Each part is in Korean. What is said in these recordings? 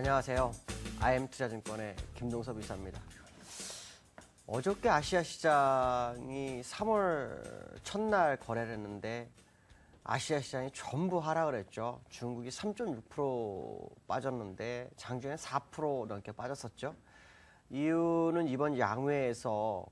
안녕하세요. IM투자증권의 김동섭 이사입니다. 어저께 아시아 시장이 3월 첫날 거래를 했는데 아시아 시장이 전부 하락을 했죠. 중국이 3.6% 빠졌는데 장중엔 4% 넘게 빠졌었죠. 이유는 이번 양회에서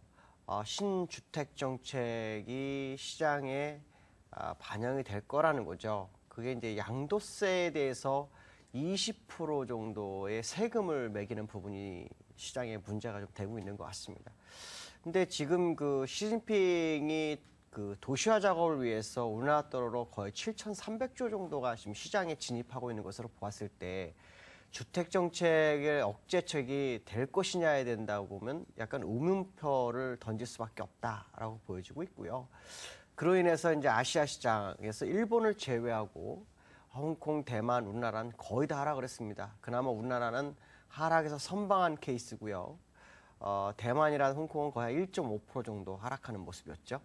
어, 신주택 정책이 시장에 아, 반영이 될 거라는 거죠. 그게 이제 양도세에 대해서 20% 정도의 세금을 매기는 부분이 시장에 문제가 좀 되고 있는 것 같습니다. 근데 지금 그 시진핑이 그 도시화 작업을 위해서 우리나라로 거의 7,300조 정도가 지금 시장에 진입하고 있는 것으로 보았을 때 주택 정책의 억제책이 될 것이냐에 된다고 보면 약간 우문표를 던질 수밖에 없다라고 보여지고 있고요. 그로 인해서 이제 아시아 시장에서 일본을 제외하고 홍콩, 대만, 우리나라는 거의 다 하락 그랬습니다. 그나마 우리나라는 하락에서 선방한 케이스고요. 어, 대만이랑 홍콩은 거의 1.5% 정도 하락하는 모습이었죠.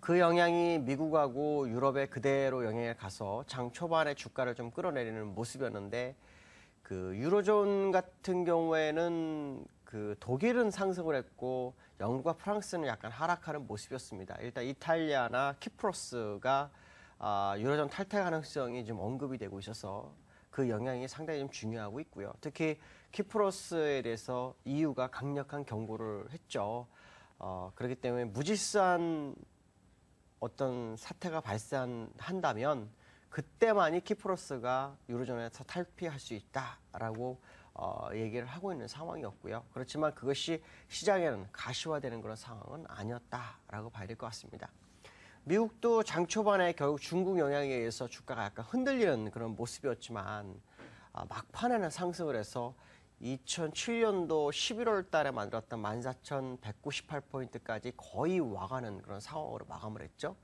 그 영향이 미국하고 유럽에 그대로 영향이 가서 장 초반에 주가를 좀 끌어내리는 모습이었는데 그 유로존 같은 경우에는 그 독일은 상승을 했고 영국과 프랑스는 약간 하락하는 모습이었습니다. 일단 이탈리아나 키프로스가 아, 유로존 탈퇴 가능성이 좀 언급이 되고 있어서 그 영향이 상당히 좀 중요하고 있고요. 특히 키프로스에 대해서 EU가 강력한 경고를 했죠. 어, 그렇기 때문에 무질서한 어떤 사태가 발생한다면 그때만이 키프로스가 유로존에서 탈피할 수 있다라고 어, 얘기를 하고 있는 상황이었고요. 그렇지만 그것이 시장에는 가시화되는 그런 상황은 아니었다라고 봐야 될 것 같습니다. 미국도 장 초반에 결국 중국 영향에 의해서 주가가 약간 흔들리는 그런 모습이었지만 아, 막판에는 상승을 해서 2007년도 11월 달에 만들었던 14,198포인트까지 거의 와가는 그런 상황으로 마감을 했죠.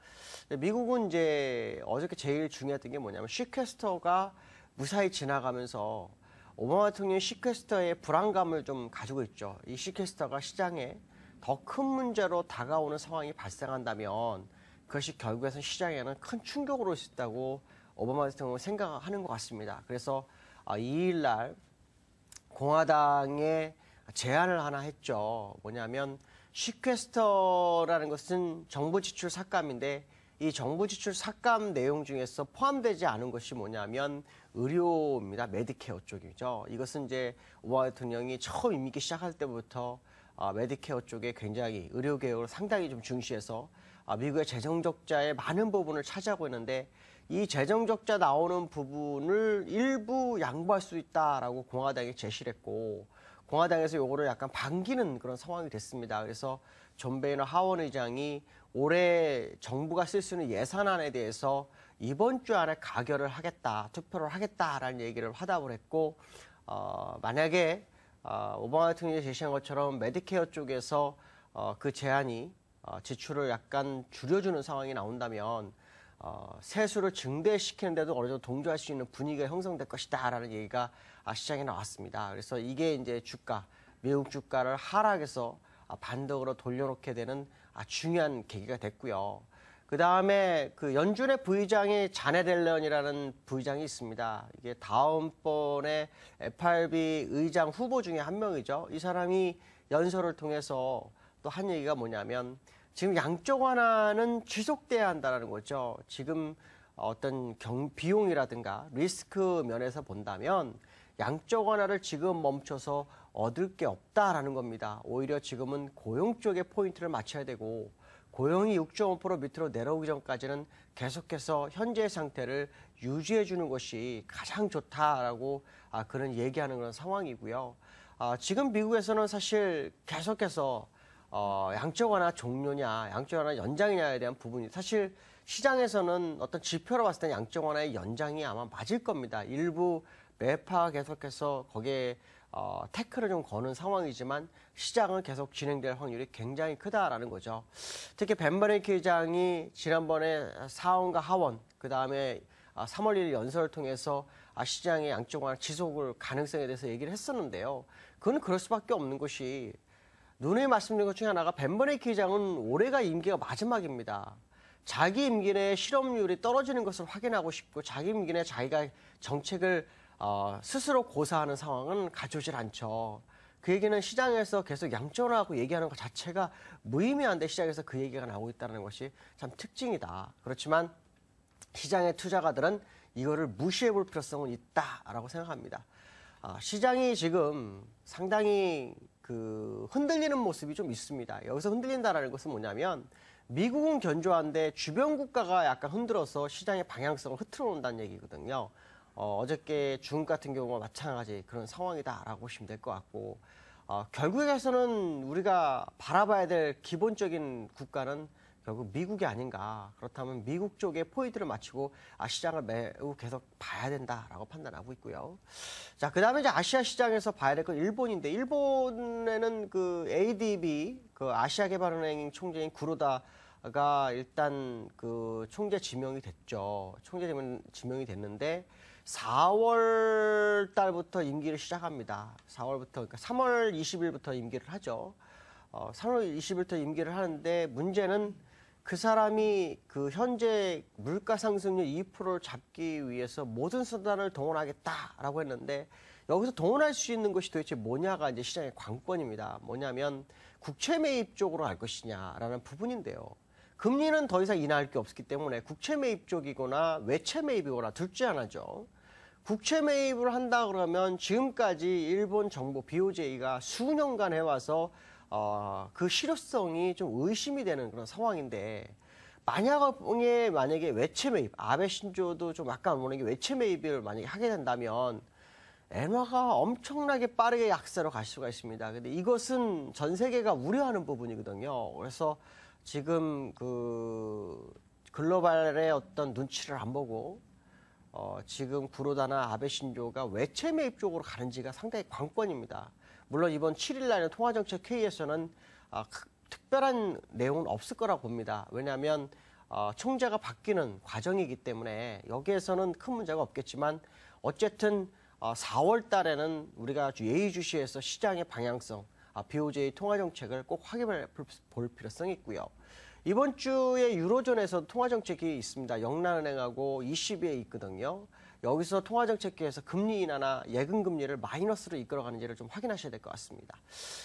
미국은 이제 어저께 제일 중요했던 게 뭐냐면 시퀘스터가 무사히 지나가면서 오바마 대통령 시퀘스터의 불안감을 좀 가지고 있죠. 이 시퀘스터가 시장에 더 큰 문제로 다가오는 상황이 발생한다면 그것이 결국에서 시장에는 큰 충격으로 올수 있다고 오바마 대통령은 생각하는 것 같습니다. 그래서 2일 아, 날 공화당에 제안을 하나 했죠. 뭐냐면 시퀘스터라는 것은 정부 지출 삭감인데 이 정부 지출 삭감 내용 중에서 포함되지 않은 것이 뭐냐면 의료입니다. 메디케어 쪽이죠. 이것은 이제 오바마 대통령이 처음 임기 시작할 때부터 아, 메디케어 쪽에 굉장히 의료 개혁을 상당히 좀 중시해서 아, 미국의 재정 적자의 많은 부분을 차지하고 있는데 이 재정 적자 나오는 부분을 일부 양보할 수 있다라고 공화당이 제시를 했고 공화당에서 요거를 약간 반기는 그런 상황이 됐습니다. 그래서 존 베이너 하원 의장이 올해 정부가 쓸 수 있는 예산안에 대해서 이번 주 안에 가결을 하겠다, 투표를 하겠다라는 얘기를 화답을 했고 어, 만약에 어, 오바마 대통령이 제시한 것처럼 메디케어 쪽에서 어, 그 제안이 어, 지출을 약간 줄여주는 상황이 나온다면 어, 세수를 증대시키는데도 어느 정도 동조할 수 있는 분위기가 형성될 것이다라는 얘기가 아, 시장에 나왔습니다. 그래서 이게 이제 주가, 미국 주가를 하락해서 아, 반등으로 돌려놓게 되는 아, 중요한 계기가 됐고요. 그 다음에 그 연준의 부의장이 자네델런이라는 부의장이 있습니다. 이게 다음번에 FRB 의장 후보 중에 한 명이죠. 이 사람이 연설을 통해서 또 한 얘기가 뭐냐면 지금 양적 완화는 지속돼야 한다는 거죠. 지금 어떤 경, 비용이라든가 리스크 면에서 본다면 양적 완화를 지금 멈춰서 얻을 게 없다라는 겁니다. 오히려 지금은 고용 쪽에 포인트를 맞춰야 되고 고용이 6.5% 밑으로 내려오기 전까지는 계속해서 현재의 상태를 유지해 주는 것이 가장 좋다라고 아, 그런 얘기하는 그런 상황이고요. 아, 지금 미국에서는 사실 계속해서 어, 양적 완화 종료냐, 양적 완화 연장이냐에 대한 부분이 사실 시장에서는 어떤 지표로 봤을 때 양적 완화의 연장이 아마 맞을 겁니다. 일부 매파 계속해서 거기에 어, 태클을 좀 거는 상황이지만 시장은 계속 진행될 확률이 굉장히 크다라는 거죠. 특히 벤버랭키 회장이 지난번에 사원과 하원, 그 다음에 3월 아, 1일 연설을 통해서 아, 시장의 양적 완화 지속을 가능성에 대해서 얘기를 했었는데요. 그건 그럴 수밖에 없는 것이 눈에 맞습는 것 중에 하나가 벤버네키 장은 올해가 임기가 마지막입니다. 자기 임기 내 실업률이 떨어지는 것을 확인하고 싶고 자기 임기 내 자기가 정책을 어, 스스로 고사하는 상황은 가져오질 않죠. 그 얘기는 시장에서 계속 양전하고 얘기하는 것 자체가 무의미한데 시장에서 그 얘기가 나오고 있다는 것이 참 특징이다. 그렇지만 시장의 투자가들은 이거를 무시해 볼 필요성은 있다라고 생각합니다. 아, 시장이 지금 상당히 그 흔들리는 모습이 좀 있습니다. 여기서 흔들린다라는 것은 뭐냐면 미국은 견조한데 주변 국가가 약간 흔들어서 시장의 방향성을 흐트러 놓는다는 얘기거든요. 어, 어저께 중국 같은 경우와 마찬가지 그런 상황이다라고 보시면 될 것 같고 어, 결국에서는 우리가 바라봐야 될 기본적인 국가는 결국 미국이 아닌가. 그렇다면 미국 쪽에 포인트를 맞추고 아 시장을 매우 계속 봐야 된다라고 판단하고 있고요. 자, 그다음에 이제 아시아 시장에서 봐야 될 건 일본인데 일본에는 그 ADB 그 아시아 개발은행 총재인 구로다 가 일단 그 총재 지명이 됐죠. 총재 지명이 됐는데 4월 달부터 임기를 시작합니다. 4월부터 그러니까 3월 20일부터 임기를 하죠. 어, 3월 20일부터 임기를 하는데 문제는 그 사람이 그 현재 물가 상승률 2%를 잡기 위해서 모든 수단을 동원하겠다라고 했는데 여기서 동원할 수 있는 것이 도대체 뭐냐가 이제 시장의 관건입니다. 뭐냐면 국채 매입 쪽으로 갈 것이냐라는 부분인데요. 금리는 더 이상 인하할 게 없기 때문에 국채 매입 쪽이거나 외채 매입이거나 둘째 하나죠. 국채 매입을 한다 그러면 지금까지 일본 정부 BOJ가 수년간 해와서 어, 그 실효성이 좀 의심이 되는 그런 상황인데 만약에 만약에 외채 매입 아베 신조도 좀 아까 말한 게 외채 매입을 만약에 하게 된다면 엔화가 엄청나게 빠르게 약세로 갈 수가 있습니다. 근데 이것은 전 세계가 우려하는 부분이거든요. 그래서 지금 그 글로벌의 어떤 눈치를 안 보고 어, 지금 구로다나 아베 신조가 외채 매입 쪽으로 가는지가 상당히 관건입니다. 물론 이번 7일 날의 통화정책 회의에서는 어, 특별한 내용은 없을 거라고 봅니다. 왜냐하면 어, 총재가 바뀌는 과정이기 때문에 여기에서는 큰 문제가 없겠지만 어쨌든 어, 4월 달에는 우리가 주 예의주시해서 시장의 방향성, 아, BOJ 통화정책을 꼭 확인해 볼 필요성이 있고요. 이번 주에 유로존에서 통화정책이 있습니다. 영란은행하고 ECB에 있거든요. 여기서 통화정책기에서 금리 인하나 예금 금리를 마이너스로 이끌어가는지를 좀 확인하셔야 될 것 같습니다.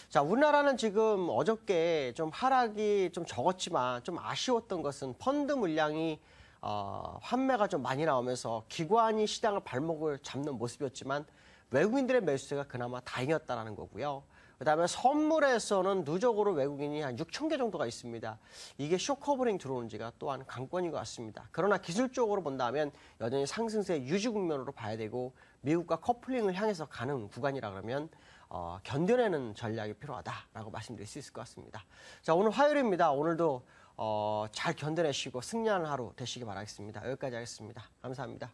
자, 우리나라는 지금 어저께 좀 하락이 좀 적었지만 좀 아쉬웠던 것은 펀드 물량이 어, 환매가 좀 많이 나오면서 기관이 시장을 발목을 잡는 모습이었지만 외국인들의 매수세가 그나마 다행이었다라는 거고요. 그다음에 선물에서는 누적으로 외국인이 한 6천 개 정도가 있습니다. 이게 쇼커버링 들어오는지가 또한 관건인 것 같습니다. 그러나 기술적으로 본다면 여전히 상승세 유지 국면으로 봐야 되고 미국과 커플링을 향해서 가는 구간이라 그러면 어, 견뎌내는 전략이 필요하다라고 말씀드릴 수 있을 것 같습니다. 자 오늘 화요일입니다. 오늘도 어, 잘 견뎌내시고 승리하는 하루 되시기 바라겠습니다. 여기까지 하겠습니다. 감사합니다.